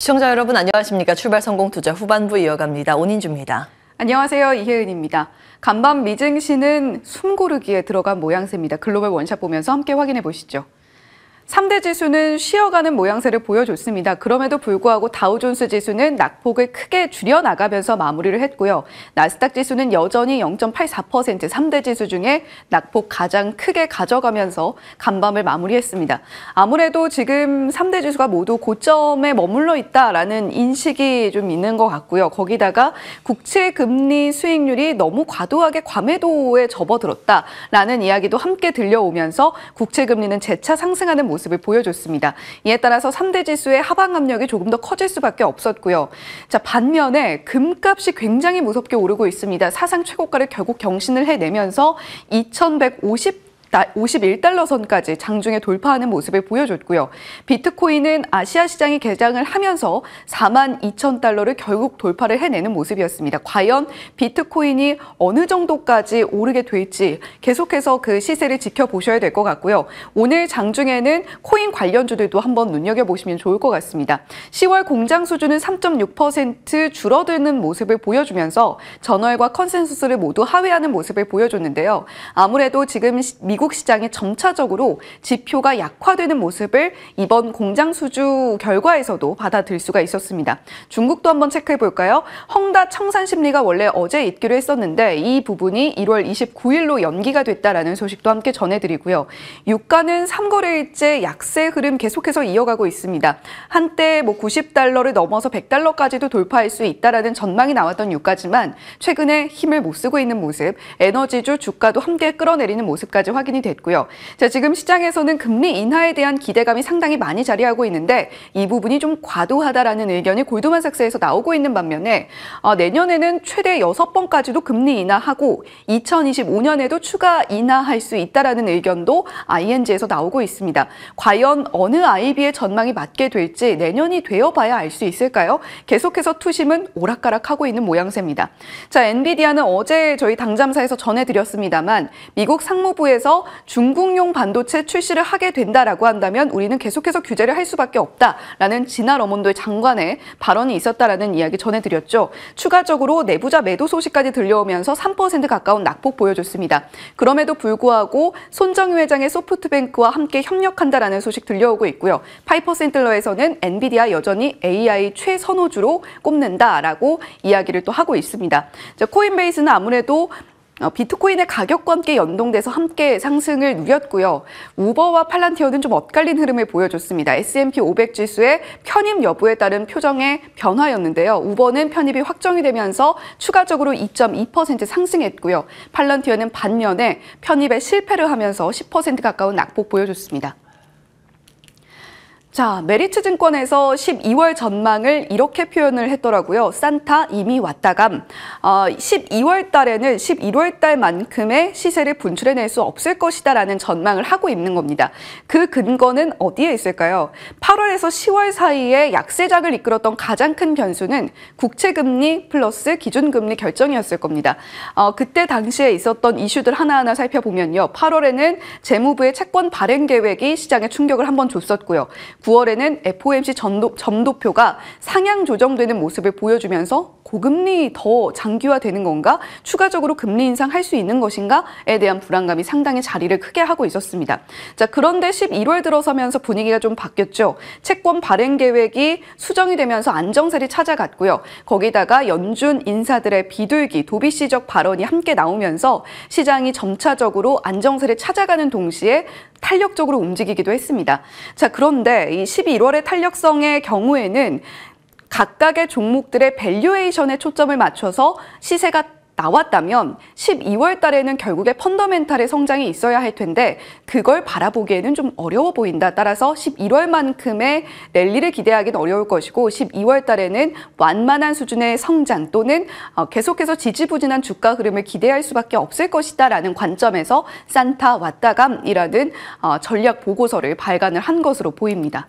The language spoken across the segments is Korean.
시청자 여러분 안녕하십니까. 출발 성공 투자 후반부 이어갑니다. 온인주입니다. 안녕하세요. 이혜은입니다. 간밤 미증시는 숨 고르기에 들어간 모양새입니다. 글로벌 원샷 보면서 함께 확인해 보시죠. 3대 지수는 쉬어가는 모양새를 보여줬습니다. 그럼에도 불구하고 다우존스 지수는 낙폭을 크게 줄여나가면서 마무리를 했고요. 나스닥 지수는 여전히 0.84% 3대 지수 중에 낙폭 가장 크게 가져가면서 간밤을 마무리했습니다. 아무래도 지금 3대 지수가 모두 고점에 머물러 있다라는 인식이 좀 있는 것 같고요. 거기다가 국채 금리 수익률이 너무 과도하게 과매도에 접어들었다라는 이야기도 함께 들려오면서 국채 금리는 재차 상승하는 모습 모습을 보여줬습니다. 이에 따라서 3대 지수의 하방 압력이 조금 더 커질 수밖에 없었고요. 자, 반면에 금값이 굉장히 무섭게 오르고 있습니다. 사상 최고가를 결국 경신을 해내면서 51달러 선까지 장중에 돌파하는 모습을 보여줬고요. 비트코인은 아시아 시장이 개장을 하면서 4만 2천 달러를 결국 돌파를 해내는 모습이었습니다. 과연 비트코인이 어느 정도까지 오르게 될지 계속해서 그 시세를 지켜보셔야 될 것 같고요. 오늘 장중에는 코인 관련주들도 한번 눈여겨보시면 좋을 것 같습니다. 10월 공장 수준은 3.6% 줄어드는 모습을 보여주면서 전월과 컨센서스를 모두 하회하는 모습을 보여줬는데요. 아무래도 지금 미 미국 시장이 점차적으로 지표가 약화되는 모습을 이번 공장 수주 결과에서도 받아들일 수가 있었습니다. 중국도 한번 체크해 볼까요? 헝다 청산 심리가 원래 어제 있기로 했었는데 이 부분이 1월 29일로 연기가 됐다라는 소식도 함께 전해드리고요. 유가는 3거래일째 약세 흐름 계속해서 이어가고 있습니다. 한때 뭐 90달러를 넘어서 100달러까지도 돌파할 수 있다라는 전망이 나왔던 유가지만 최근에 힘을 못 쓰고 있는 모습, 에너지주 주가도 함께 끌어내리는 모습까지 확인. 확인이 됐고요. 자, 지금 시장에서는 금리 인하에 대한 기대감이 상당히 많이 자리하고 있는데 이 부분이 좀 과도하다라는 의견이 골드만삭스에서 나오고 있는 반면에 어, 내년에는 최대 6번까지도 금리 인하하고 2025년에도 추가 인하할 수 있다라는 의견도 ING에서 나오고 있습니다. 과연 어느 IB의 전망이 맞게 될지 내년이 되어봐야 알 수 있을까요? 계속해서 투심은 오락가락하고 있는 모양새입니다. 자, 엔비디아는 어제 저희 당잠사에서 전해드렸습니다만 미국 상무부에서 중국용 반도체 출시를 하게 된다라고 한다면 우리는 계속해서 규제를 할 수밖에 없다라는 진알 어몬도의 장관의 발언이 있었다라는 이야기 전해드렸죠. 추가적으로 내부자 매도 소식까지 들려오면서 3% 가까운 낙폭 보여줬습니다. 그럼에도 불구하고 손정유 회장의 소프트뱅크와 함께 협력한다라는 소식 들려오고 있고요. 파이퍼 센틀러에서는 엔비디아 여전히 AI 최선호주로 꼽는다라고 이야기를 또 하고 있습니다. 코인베이스는 아무래도 어, 비트코인의 가격과 함께 연동돼서 함께 상승을 누렸고요. 우버와 팔란티어는 좀 엇갈린 흐름을 보여줬습니다. S&P 500 지수의 편입 여부에 따른 표정의 변화였는데요. 우버는 편입이 확정이 되면서 추가적으로 2.2% 상승했고요. 팔란티어는 반면에 편입에 실패를 하면서 10% 가까운 낙폭 보여줬습니다. 자, 메리츠 증권에서 12월 전망을 이렇게 표현을 했더라고요. 산타 이미 왔다감. 어, 12월 달에는 11월 달만큼의 시세를 분출해낼 수 없을 것이다라는 전망을 하고 있는 겁니다. 그 근거는 어디에 있을까요? 8월에서 10월 사이에 약세장을 이끌었던 가장 큰 변수는 국채금리 플러스 기준금리 결정이었을 겁니다. 어, 그때 당시에 있었던 이슈들 하나하나 살펴보면요. 8월에는 재무부의 채권 발행 계획이 시장에 충격을 한번 줬었고요. 9월에는 FOMC 전도 점도표가 상향 조정되는 모습을 보여주면서 고금리 더 장기화되는 건가? 추가적으로 금리 인상할 수 있는 것인가?에 대한 불안감이 상당히 자리를 크게 하고 있었습니다. 자, 그런데 11월 들어서면서 분위기가 좀 바뀌었죠. 채권 발행 계획이 수정이 되면서 안정세를 찾아갔고요. 거기다가 연준 인사들의 비둘기, 도비시적 발언이 함께 나오면서 시장이 점차적으로 안정세를 찾아가는 동시에 탄력적으로 움직이기도 했습니다. 자, 그런데 이 11월의 탄력성의 경우에는 각각의 종목들의 밸류에이션에 초점을 맞춰서 시세가 나왔다면 12월 달에는 결국에 펀더멘탈의 성장이 있어야 할 텐데 그걸 바라보기에는 좀 어려워 보인다. 따라서 11월만큼의 랠리를 기대하기는 어려울 것이고 12월 달에는 완만한 수준의 성장 또는 어, 계속해서 지지부진한 주가 흐름을 기대할 수밖에 없을 것이다 라는 관점에서 산타 왔다감이라는 어, 전략 보고서를 발간을 한 것으로 보입니다.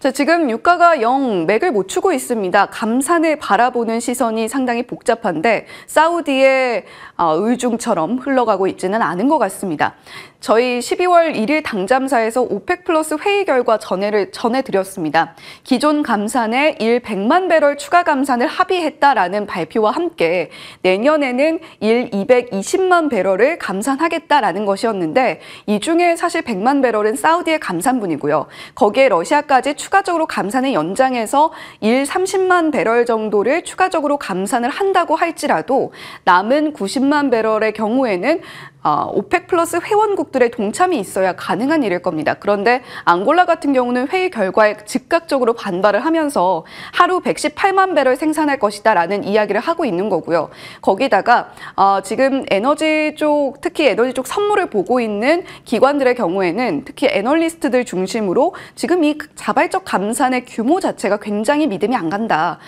자, 지금 유가가 영 맥을 못 추고 있습니다. 감산을 바라보는 시선이 상당히 복잡한데 사우디의 어, 의중처럼 흘러가고 있지는 않은 것 같습니다. 저희 12월 1일 당잠사에서 오펙 플러스 회의 결과 전해를 전해드렸습니다. 기존 감산에 1 100만 배럴 추가 감산을 합의했다라는 발표와 함께 내년에는 1 220만 배럴을 감산하겠다라는 것이었는데 이 중에 사실 100만 배럴은 사우디의 감산분이고요. 거기에 러시아까지 추가적으로 감산을 연장해서 1 30만 배럴 정도를 추가적으로 감산을 한다고 할지라도 남은 90 50만 배럴의 경우에는 어, 오펙 플러스 회원국들의 동참이 있어야 가능한 일일 겁니다. 그런데 앙골라 같은 경우는 회의 결과에 즉각적으로 반발을 하면서 하루 118만 배럴 생산할 것이다 라는 이야기를 하고 있는 거고요. 거기다가 어, 지금 에너지 쪽, 특히 에너지 쪽 선물을 보고 있는 기관들의 경우에는 특히 애널리스트들 중심으로 지금 이 자발적 감산의 규모 자체가 굉장히 믿음이 안 간다.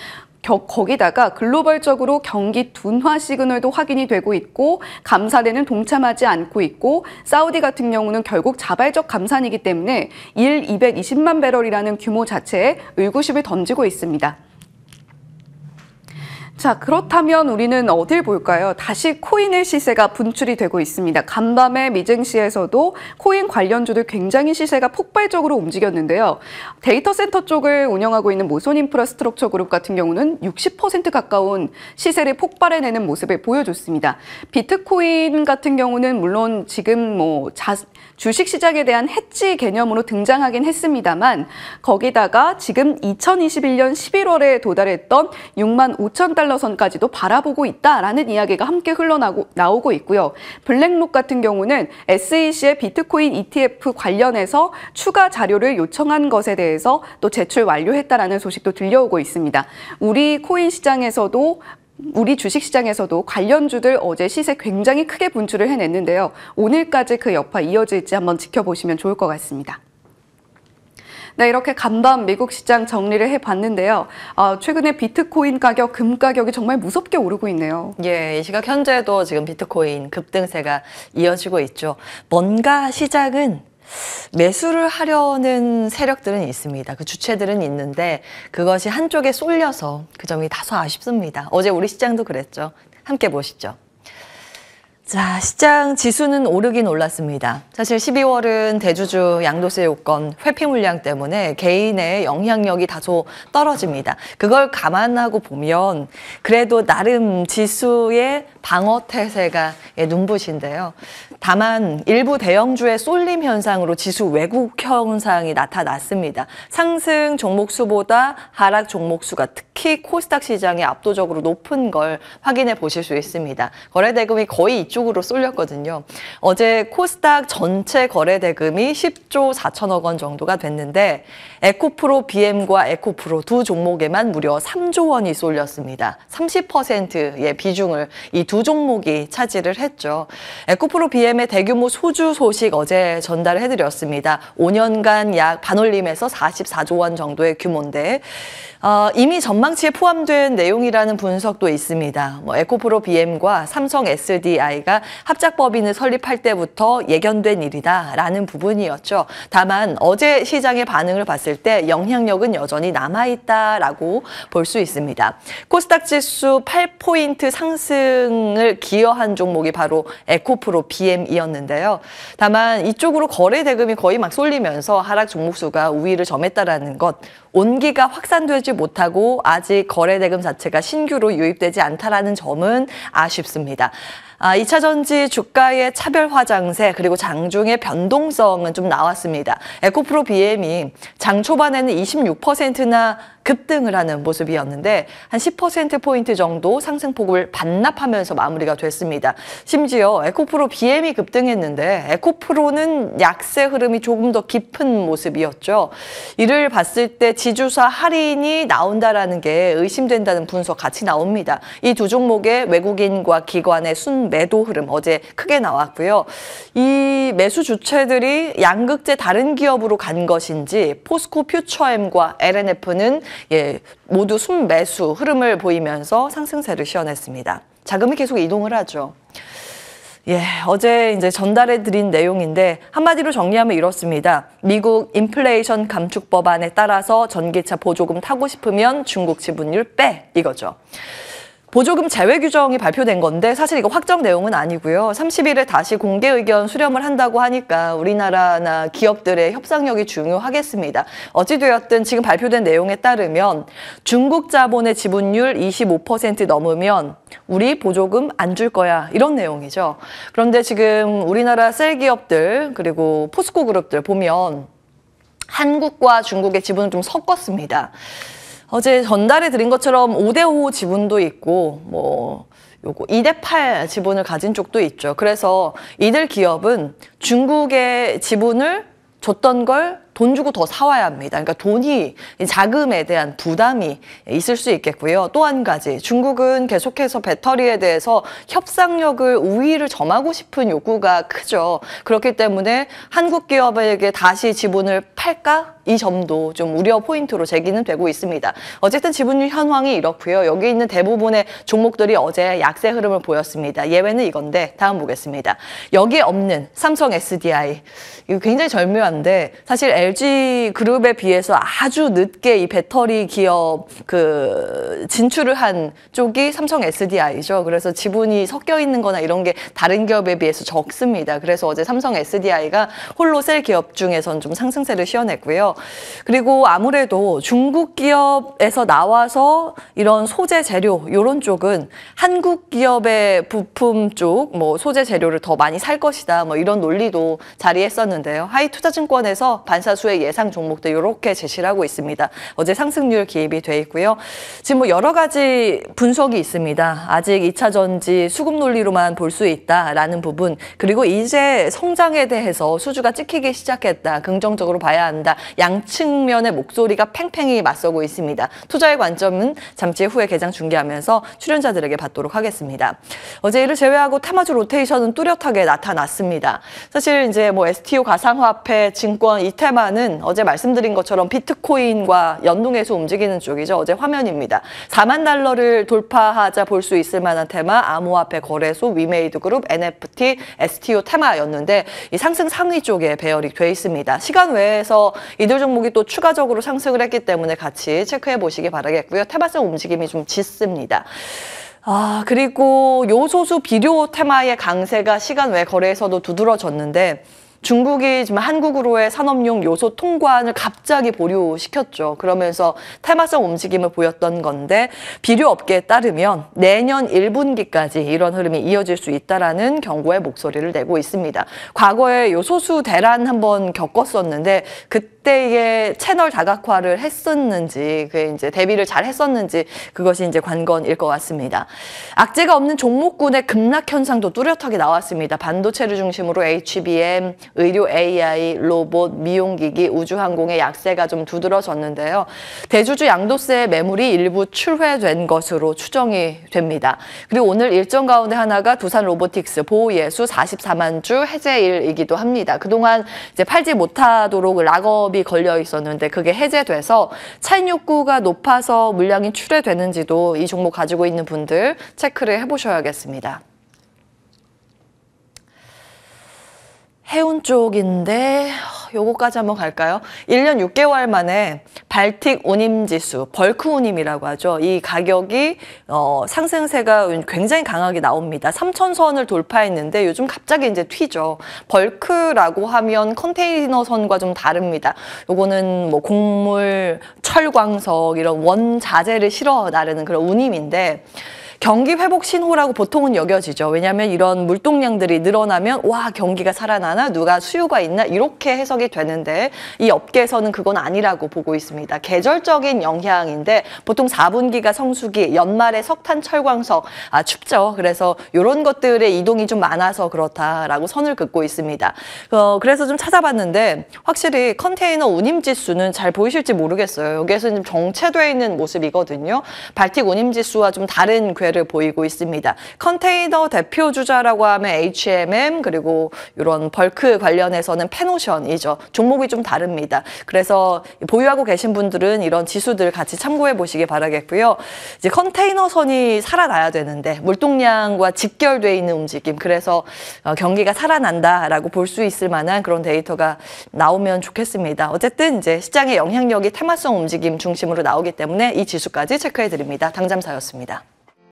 거기다가 글로벌적으로 경기 둔화 시그널도 확인이 되고 있고 감사대는 동참하지 않고 있고 사우디 같은 경우는 결국 자발적 감산이기 때문에 1 220만 배럴이라는 규모 자체에 의구심을 던지고 있습니다. 자, 그렇다면 우리는 어딜 볼까요? 다시 코인의 시세가 분출이 되고 있습니다. 간밤에 미증시에서도 코인 관련주들 굉장히 시세가 폭발적으로 움직였는데요. 데이터 센터 쪽을 운영하고 있는 모손 인프라스트럭처 그룹 같은 경우는 60% 가까운 시세를 폭발해내는 모습을 보여줬습니다. 비트코인 같은 경우는 물론 지금 뭐 자, 주식 시장에 대한 해지 개념으로 등장하긴 했습니다만 거기다가 지금 2021년 11월에 도달했던 6만 5천 달러 선까지도 바라보고 있다라는 이야기가 함께 흘러나오고 나오고 있고요. 블랙록 같은 경우는 SEC의 비트코인 ETF 관련해서 추가 자료를 요청한 것에 대해서 또 제출 완료했다라는 소식도 들려오고 있습니다. 우리 코인 시장에서도 우리 주식시장에서도 관련주들 어제 시세 굉장히 크게 분출을 해냈는데요. 오늘까지 그 여파 이어질지 한번 지켜보시면 좋을 것 같습니다. 네, 이렇게 간밤 미국 시장 정리를 해봤는데요. 아, 최근에 비트코인 가격, 금 가격이 정말 무섭게 오르고 있네요. 예, 이 시각 현재도 지금 비트코인 급등세가 이어지고 있죠. 뭔가 시작은 매수를 하려는 세력들은 있습니다. 그 주체들은 있는데 그것이 한쪽에 쏠려서 그 점이 다소 아쉽습니다. 어제 우리 시장도 그랬죠. 함께 보시죠. 자, 시장 지수는 오르긴 올랐습니다. 사실 12월은 대주주 양도세 요건 회피 물량 때문에 개인의 영향력이 다소 떨어집니다. 그걸 감안하고 보면 그래도 나름 지수의 방어 태세가 예, 눈부신데요. 다만 일부 대형주의 쏠림 현상으로 지수 왜곡 현상이 나타났습니다. 상승 종목수보다 하락 종목수가 특히 코스닥 시장이 압도적으로 높은 걸 확인해 보실 수 있습니다. 거래 대금이 거의 이쪽으로 쏠렸거든요. 어제 코스닥 전체 거래 대금이 10조 4천억 원 정도가 됐는데 에코프로 BM과 에코프로 두 종목에만 무려 3조 원이 쏠렸습니다. 30%의 비중을 이 두 종목이 차지를 했죠. 에코프로 BM i m f 대규모 소주 소식 어제 전달을 해드렸습니다. 5년간 약 반올림에서 44조 원 정도의 규모인데 어, 이미 전망치에 포함된 내용이라는 분석도 있습니다. 뭐 에코프로 BM과 삼성 SDI가 합작법인을 설립할 때부터 예견된 일이다라는 부분이었죠. 다만 어제 시장의 반응을 봤을 때 영향력은 여전히 남아있다라고 볼 수 있습니다. 코스닥 지수 8포인트 상승을 기여한 종목이 바로 에코프로 BM 이었는데요 다만 이쪽으로 거래 대금이 거의 막 쏠리면서 하락 종목수가 우위를 점했다라는 것 온기가 확산되지 못하고 아직 거래 대금 자체가 신규로 유입되지 않다라는 점은 아쉽습니다. 아, 2차 전지 주가의 차별 화장세 그리고 장중의 변동성은 좀 나왔습니다. 에코프로 BM이 장 초반에는 26%나 급등을 하는 모습이었는데 한 10%포인트 정도 상승폭을 반납하면서 마무리가 됐습니다. 심지어 에코프로 BM이 급등했는데 에코프로는 약세 흐름이 조금 더 깊은 모습이었죠. 이를 봤을 때 지주사 할인이 나온다라는 게 의심된다는 분석 같이 나옵니다. 이 두 종목의 외국인과 기관의 순매도 흐름 어제 크게 나왔고요. 이 매수 주체들이 양극재 다른 기업으로 간 것인지 포스코 퓨처엠과 LNF는 예, 모두 순매수 흐름을 보이면서 상승세를 시연했습니다. 자금이 계속 이동을 하죠. 예, 어제 이제 전달해 드린 내용인데 한마디로 정리하면 이렇습니다. 미국 인플레이션 감축 법안에 따라서 전기차 보조금 타고 싶으면 중국 지분율 빼 이거죠. 보조금 제외 규정이 발표된 건데 사실 이거 확정 내용은 아니고요. 30일에 다시 공개 의견 수렴을 한다고 하니까 우리나라나 기업들의 협상력이 중요하겠습니다. 어찌되었든 지금 발표된 내용에 따르면 중국 자본의 지분율 25% 넘으면 우리 보조금 안 줄 거야 이런 내용이죠. 그런데 지금 우리나라 셀 기업들 그리고 포스코 그룹들 보면 한국과 중국의 지분을 좀 섞었습니다. 어제 전달해 드린 것처럼 5대5 지분도 있고 뭐 요거 2대8 지분을 가진 쪽도 있죠. 그래서 이들 기업은 중국의 지분을 줬던 걸돈 주고 더 사와야 합니다. 그러니까 돈이 자금에 대한 부담이 있을 수 있겠고요. 또 한 가지 중국은 계속해서 배터리에 대해서 협상력을 우위를 점하고 싶은 요구가 크죠. 그렇기 때문에 한국 기업에게 다시 지분을 팔까? 이 점도 좀 우려 포인트로 제기는 되고 있습니다. 어쨌든 지분율 현황이 이렇고요. 여기 있는 대부분의 종목들이 어제 약세 흐름을 보였습니다. 예외는 이건데 다음 보겠습니다. 여기 없는 삼성 SDI 이거 굉장히 절묘한데 사실 LG 그룹에 비해서 아주 늦게 이 배터리 기업 그 진출을 한 쪽이 삼성 SDI죠. 그래서 지분이 섞여 있는 거나 이런 게 다른 기업에 비해서 적습니다. 그래서 어제 삼성 SDI가 홀로셀 기업 중에선 좀 상승세를 시연했고요. 그리고 아무래도 중국 기업에서 나와서 이런 소재 재료 이런 쪽은 한국 기업의 부품 쪽 뭐 소재 재료를 더 많이 살 것이다. 뭐 이런 논리도 자리했었는데요. 하이 투자증권에서 반사 다수의 예상 종목들 이렇게 제시를 하고 있습니다. 어제 상승률 기입이 돼 있고요. 지금 뭐 여러 가지 분석이 있습니다. 아직 2차 전지 수급 논리로만 볼 수 있다라는 부분 그리고 이제 성장에 대해서 수주가 찍히기 시작했다. 긍정적으로 봐야 한다. 양측면의 목소리가 팽팽히 맞서고 있습니다. 투자의 관점은 잠시 후에 개장 중계하면서 출연자들에게 받도록 하겠습니다. 어제 이를 제외하고 타마주 로테이션은 뚜렷하게 나타났습니다. 사실 이제 뭐 STO 가상화폐 증권 이 테마 주가는 어제 말씀드린 것처럼 비트코인과 연동해서 움직이는 쪽이죠. 어제 화면입니다. 4만 달러를 돌파하자 볼 수 있을 만한 테마 암호화폐 거래소 위메이드 그룹 NFT STO 테마였는데 이 상승 상위 쪽에 배열이 돼 있습니다. 시간 외에서 이들 종목이 또 추가적으로 상승을 했기 때문에 같이 체크해 보시기 바라겠고요. 테마성 움직임이 좀 짙습니다. 아, 그리고 요소수 비료 테마의 강세가 시간 외 거래에서도 두드러졌는데 중국이 지금 한국으로의 산업용 요소 통관을 갑자기 보류시켰죠. 그러면서 테마성 움직임을 보였던 건데 비료 업계에 따르면 내년 1분기까지 이런 흐름이 이어질 수 있다라는 경고의 목소리를 내고 있습니다. 과거에 요소수 대란 한번 겪었었는데 그때 그때 이게 채널 다각화를 했었는지 그 이제 대비를 잘 했었는지 그것이 이제 관건일 것 같습니다. 악재가 없는 종목군의 급락 현상도 뚜렷하게 나왔습니다. 반도체를 중심으로 HBM, 의료 AI, 로봇, 미용기기, 우주항공의 약세가 좀 두드러졌는데요. 대주주 양도세 매물이 일부 출회된 것으로 추정이 됩니다. 그리고 오늘 일정 가운데 하나가 두산 로보틱스 보호예수 44만 주 해제일이기도 합니다. 그동안 이제 팔지 못하도록 락업 불법이 걸려 있었는데 그게 해제돼서 차인 욕구가 높아서 물량이 출회되는지도 이 종목 가지고 있는 분들 체크를 해보셔야겠습니다. 해운 쪽인데 요거까지 한번 갈까요? 1년 6개월 만에 발틱 운임지수, 벌크 운임이라고 하죠. 이 가격이 어, 상승세가 굉장히 강하게 나옵니다. 3천선을 돌파했는데 요즘 갑자기 이제 튀죠. 벌크라고 하면 컨테이너선과 좀 다릅니다. 요거는 뭐 곡물, 철광석 이런 원자재를 실어 나르는 그런 운임인데 경기 회복 신호라고 보통은 여겨지죠. 왜냐하면 이런 물동량들이 늘어나면 와 경기가 살아나나 누가 수요가 있나 이렇게 해석이 되는데 이 업계에서는 그건 아니라고 보고 있습니다. 계절적인 영향인데 보통 4분기가 성수기, 연말에 석탄 철광석 아 춥죠. 그래서 이런 것들의 이동이 좀 많아서 그렇다라고 선을 긋고 있습니다. 어, 그래서 좀 찾아봤는데 확실히 컨테이너 운임지수는 잘 보이실지 모르겠어요. 여기에서 좀정체되어 있는 모습이거든요. 발틱 운임지수와 좀 다른 괴 우세를 보이고 있습니다. 컨테이너 대표 주자라고 하면 H&M 그리고 이런 벌크 관련해서는 페노션이죠. 종목이 좀 다릅니다. 그래서 보유하고 계신 분들은 이런 지수들 같이 참고해 보시기 바라겠고요. 이제 컨테이너선이 살아나야 되는데 물동량과 직결돼 있는 움직임. 그래서 어, 경기가 살아난다라고 볼 수 있을 만한 그런 데이터가 나오면 좋겠습니다. 어쨌든 이제 시장의 영향력이 테마성 움직임 중심으로 나오기 때문에 이 지수까지 체크해 드립니다. 당잠사였습니다.